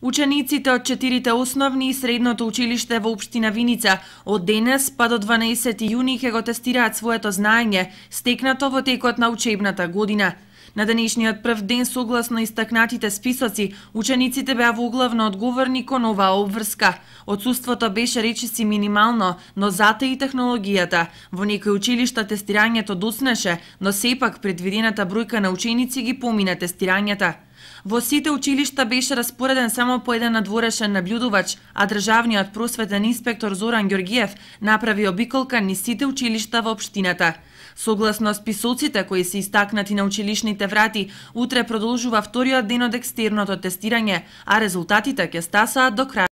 Учениците од четирите основни и средното училиште во Обштина Виница од денес па до 12. јуни ќе го тестираат своето знаење, стекнато во текот на учебната година. На денешниот прв ден, согласно истакнатите списоци, учениците беа во главно одговорни кон оваа обврска. Отсутството беше речиси минимално, но зате и технологијата. Во некои училишта тестирањето доснеше, но сепак предвидената бројка на ученици ги помина тестирањата. Во сите училишта беше распореден само по еден надворешен наблюдувач, а државниот просветен инспектор Зоран Георгиев направи обиколка ни сите училишта во општината. Согласно списоците кои се истакнати на училишните врати, утре продолжува вториот ден од екстерното тестирање, а резултатите ќе стасаат до крај